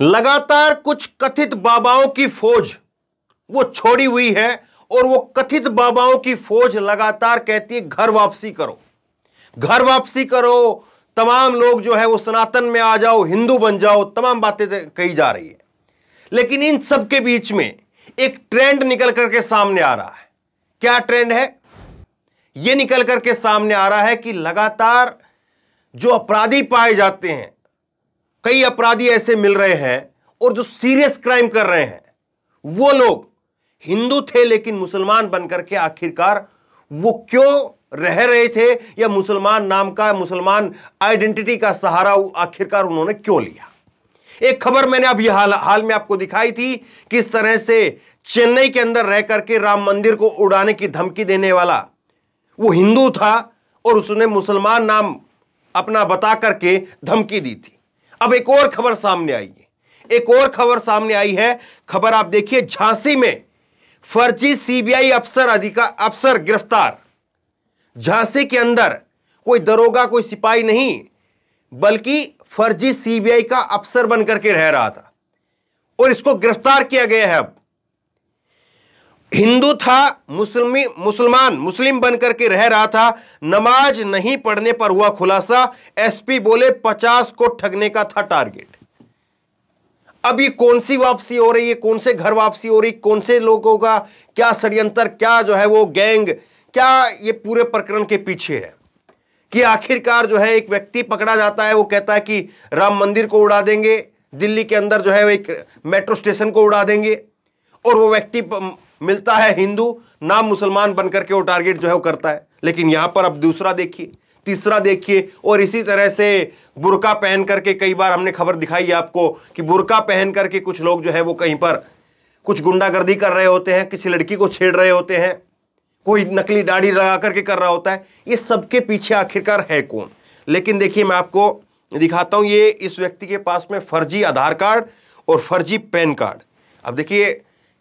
लगातार कुछ कथित बाबाओं की फौज वो छोड़ी हुई है और वो कथित बाबाओं की फौज लगातार कहती है घर वापसी करो घर वापसी करो तमाम लोग जो है वो सनातन में आ जाओ हिंदू बन जाओ तमाम बातें कही जा रही है लेकिन इन सब के बीच में एक ट्रेंड निकल करके सामने आ रहा है क्या ट्रेंड है यह निकल करके सामने आ रहा है कि लगातार जो अपराधी पाए जाते हैं कई अपराधी ऐसे मिल रहे हैं और जो सीरियस क्राइम कर रहे हैं वो लोग हिंदू थे लेकिन मुसलमान बनकर के आखिरकार वो क्यों रह रहे थे या मुसलमान नाम का मुसलमान आइडेंटिटी का सहारा आखिरकार उन्होंने क्यों लिया एक खबर मैंने अभी हाल हाल में आपको दिखाई थी किस तरह से चेन्नई के अंदर रह करके राम मंदिर को उड़ाने की धमकी देने वाला वो हिंदू था और उसने मुसलमान नाम अपना बता करके धमकी दी थी अब एक और खबर सामने आई है एक और खबर सामने आई है खबर आप देखिए झांसी में फर्जी सीबीआई अफसर अधिकार अफसर गिरफ्तार झांसी के अंदर कोई दरोगा कोई सिपाही नहीं बल्कि फर्जी सीबीआई का अफसर बनकर के रह रहा था और इसको गिरफ्तार किया गया है अब हिंदू था मुस्लिमी मुसलमान मुस्लिम बनकर के रह रहा था नमाज नहीं पढ़ने पर हुआ खुलासा एसपी बोले पचास को ठगने का था टारगेट अब ये कौन सी वापसी हो रही है कौन से घर वापसी हो रही कौन से लोगों का क्या षड्यंत्र क्या जो है वो गैंग क्या ये पूरे प्रकरण के पीछे है कि आखिरकार जो है एक व्यक्ति पकड़ा जाता है वो कहता है कि राम मंदिर को उड़ा देंगे दिल्ली के अंदर जो है वो एक मेट्रो स्टेशन को उड़ा देंगे और वो व्यक्ति मिलता है हिंदू ना मुसलमान बनकर के वो टारगेट जो है वो करता है लेकिन यहाँ पर अब दूसरा देखिए तीसरा देखिए और इसी तरह से बुरका पहन करके कई बार हमने खबर दिखाई है आपको कि बुरका पहन करके कुछ लोग जो है वो कहीं पर कुछ गुंडागर्दी कर रहे होते हैं किसी लड़की को छेड़ रहे होते हैं कोई नकली दाढ़ी लगा करके कर रहा होता है ये सबके पीछे आखिरकार है कौन लेकिन देखिए मैं आपको दिखाता हूँ ये इस व्यक्ति के पास में फर्जी आधार कार्ड और फर्जी पैन कार्ड अब देखिए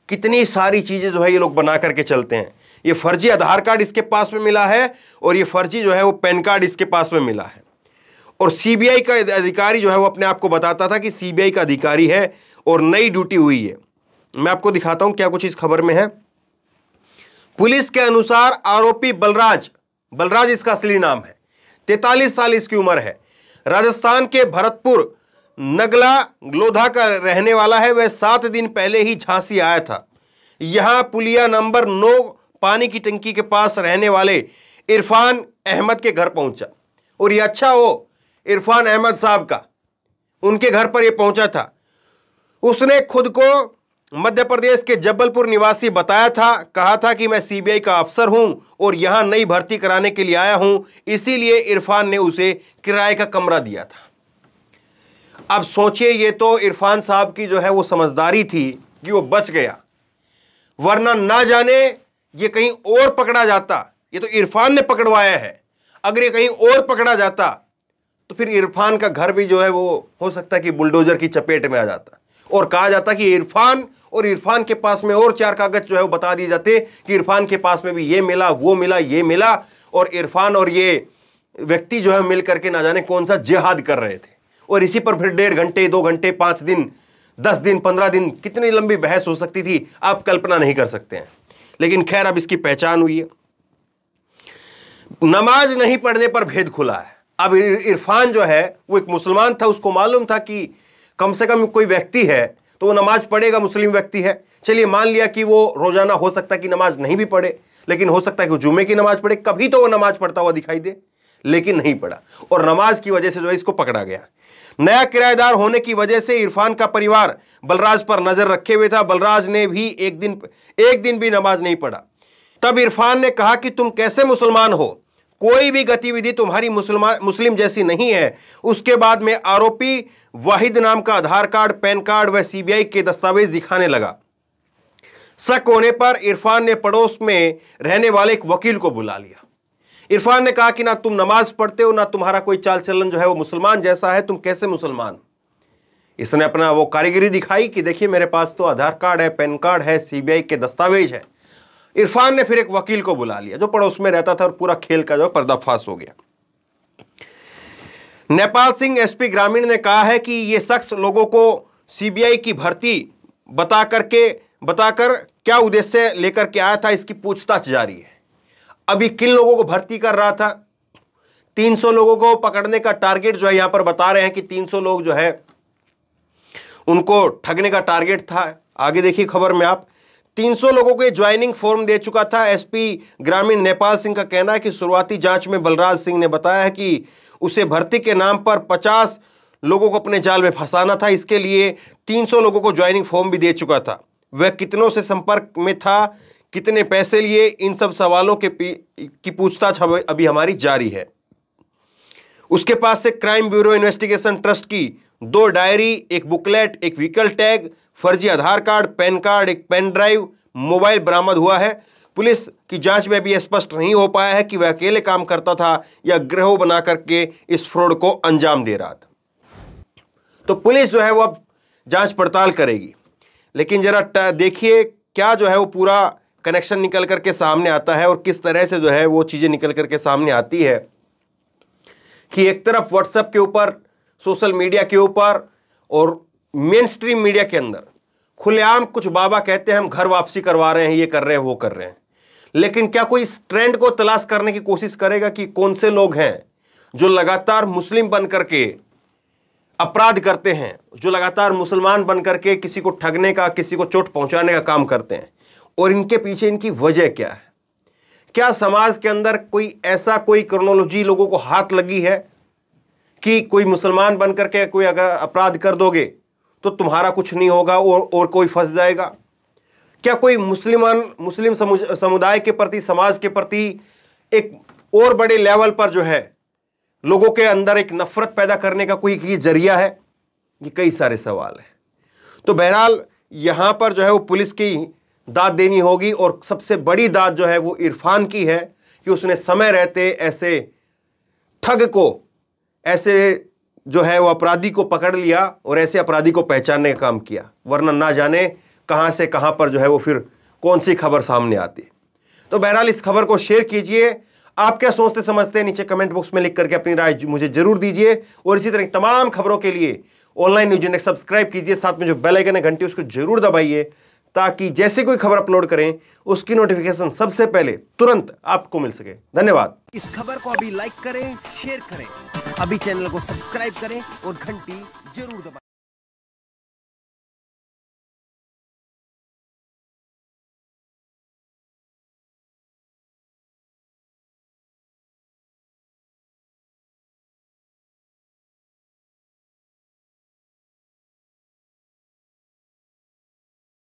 कितनी सारी चीज़ें जो है ये लोग बना करके चलते हैं ये फर्जी आधार कार्ड इसके पास में मिला है और ये फर्जी जो है वो पैन कार्ड इसके पास में मिला है और सीबीआई का अधिकारी जो है वो अपने आप को बताता था कि सीबीआई का अधिकारी है और नई ड्यूटी हुई है मैं आपको दिखाता हूं क्या कुछ इस खबर में है पुलिस के अनुसार आरोपी बलराज बलराज इसका असली नाम है तैतालीस साल इसकी उम्र है राजस्थान के भरतपुर नगला लोधा का रहने वाला है वह सात दिन पहले ही झांसी आया था यहाँ पुलिया नंबर नौ पानी की टंकी के पास रहने वाले इरफान अहमद के घर पहुंचा और ये अच्छा हो इरफान अहमद साहब का उनके घर पर ये पहुंचा था उसने खुद को मध्य प्रदेश के जबलपुर निवासी बताया था कहा था कि मैं सीबीआई का अफसर हूं और यहां नई भर्ती कराने के लिए आया हूं इसीलिए इरफान ने उसे किराए का कमरा दिया था अब सोचिए ये तो इरफान साहब की जो है वो समझदारी थी कि वो बच गया वरना ना जाने ये कहीं और पकड़ा जाता ये तो इरफान ने पकड़वाया है अगर ये कहीं और पकड़ा जाता तो फिर इरफान का घर भी जो है वो हो सकता कि बुलडोजर की चपेट में आ जाता और कहा जाता कि इरफान और इरफान के पास में और चार कागज जो है वो बता दिए जाते कि इरफान के पास में भी ये मिला वो मिला ये मिला और इरफान और ये व्यक्ति जो है मिल करके ना जाने कौन सा जिहाद कर रहे थे और इसी पर फिर डेढ़ घंटे दो घंटे पाँच दिन दस दिन पंद्रह दिन कितनी लंबी बहस हो सकती थी आप कल्पना नहीं कर सकते हैं लेकिन खैर अब इसकी पहचान हुई है नमाज नहीं पढ़ने पर भेद खुला है अब इरफान जो है वो एक मुसलमान था उसको मालूम था कि कम से कम कोई व्यक्ति है तो वो नमाज पढ़ेगा मुस्लिम व्यक्ति है चलिए मान लिया कि वो रोजाना हो सकता है कि नमाज नहीं भी पढ़े लेकिन हो सकता है कि वो जुमे की नमाज पढ़े कभी तो वो नमाज पढ़ता हुआ दिखाई दे लेकिन नहीं पड़ा और नमाज की वजह से जो है इसको पकड़ा गया नया किराएदार होने की वजह से इरफान का परिवार बलराज पर नजर रखे हुए था बलराज ने भी एक दिन एक दिन भी नमाज नहीं पढ़ा तब इरफान ने कहा कि तुम कैसे मुसलमान हो कोई भी गतिविधि तुम्हारी मुसलमान मुस्लिम जैसी नहीं है उसके बाद में आरोपी वाहिद नाम का आधार कार्ड पैन कार्ड व सीबीआई के दस्तावेज दिखाने लगा शक होने पर इरफान ने पड़ोस में रहने वाले एक वकील को बुला लिया इरफान ने कहा कि ना तुम नमाज पढ़ते हो ना तुम्हारा कोई चाल चलन जो है वो मुसलमान जैसा है तुम कैसे मुसलमान इसने अपना वो कारीगरी दिखाई कि देखिए मेरे पास तो आधार कार्ड है पैन कार्ड है सीबीआई के दस्तावेज है इरफान ने फिर एक वकील को बुला लिया जो पड़ोस में रहता था और पूरा खेल का जो पर्दाफाश हो गया नेपाल सिंह एसपी ग्रामीण ने कहा है कि ये शख्स लोगों को सीबीआई की भर्ती बता करके बताकर क्या उद्देश्य लेकर के आया था इसकी पूछताछ जारी है अभी किन लोगों को भर्ती कर रहा था 300 लोगों को पकड़ने का टारगेट जो है यहां पर बता रहे हैं कि 300 लोग जो है उनको ठगने का टारगेट था आगे देखिए खबर में आप 300 लोगों को ज्वाइनिंग फॉर्म दे चुका था एसपी ग्रामीण नेपाल सिंह का कहना है कि शुरुआती जांच में बलराज सिंह ने बताया है कि उसे भर्ती के नाम पर 50 लोगों को अपने जाल में फंसाना था इसके लिए 300 लोगों को ज्वाइनिंग फॉर्म भी दे चुका था वह कितनों से संपर्क में था कितने पैसे लिए इन सब सवालों के की पूछताछ अभी हमारी जारी है उसके पास से क्राइम ब्यूरो इन्वेस्टिगेशन ट्रस्ट की दो डायरी एक बुकलेट एक व्हीकल टैग फर्जी आधार कार्ड पैन कार्ड एक पेन ड्राइव मोबाइल बरामद हुआ है पुलिस की जांच में भी स्पष्ट नहीं हो पाया है कि वह अकेले काम करता था या ग्रहों बना करके इस फ्रॉड को अंजाम दे रहा था तो पुलिस जो है वह अब जांच पड़ताल करेगी लेकिन जरा देखिए क्या जो है वो पूरा कनेक्शन निकल करके सामने आता है और किस तरह से जो है वो चीज़ें निकल करके सामने आती है कि एक तरफ व्हाट्सएप के ऊपर सोशल मीडिया के ऊपर और मेन स्ट्रीम मीडिया के अंदर खुलेआम कुछ बाबा कहते हैं हम घर वापसी करवा रहे हैं ये कर रहे हैं वो कर रहे हैं लेकिन क्या कोई इस ट्रेंड को तलाश करने की कोशिश करेगा कि कौन से लोग हैं जो लगातार मुस्लिम बन करके अपराध करते हैं जो लगातार मुसलमान बन करके किसी को ठगने का किसी को चोट पहुंचाने का काम करते हैं और इनके पीछे इनकी वजह क्या है क्या समाज के अंदर कोई ऐसा कोई क्रोनोलॉजी लोगों को हाथ लगी है कि कोई मुसलमान बन करके कोई अगर अपराध कर दोगे तो तुम्हारा कुछ नहीं होगा और और कोई फंस जाएगा क्या कोई मुसलमान मुस्लिम समुदाय के प्रति समाज के प्रति एक और बड़े लेवल पर जो है लोगों के अंदर एक नफरत पैदा करने का कोई जरिया है ये कई सारे सवाल हैं तो बहरहाल यहां पर जो है वो पुलिस की दाद देनी होगी और सबसे बड़ी दाद जो है वो इरफान की है कि उसने समय रहते ऐसे ठग को ऐसे जो है वो अपराधी को पकड़ लिया और ऐसे अपराधी को पहचानने का काम किया वरना ना जाने कहाँ से कहाँ पर जो है वो फिर कौन सी खबर सामने आती तो बहरहाल इस खबर को शेयर कीजिए आप क्या सोचते समझते नीचे कमेंट बॉक्स में लिख करके अपनी राय मुझे जरूर दीजिए और इसी तरह तमाम खबरों के लिए ऑनलाइन न्यूज इंडेक्स सब्सक्राइब कीजिए साथ में जो बेल आइकन है घंटी उसको जरूर दबाइए ताकि जैसे कोई खबर अपलोड करें उसकी नोटिफिकेशन सबसे पहले तुरंत आपको मिल सके धन्यवाद इस खबर को अभी लाइक करें शेयर करें अभी चैनल को सब्सक्राइब करें और घंटी जरूर दबाएं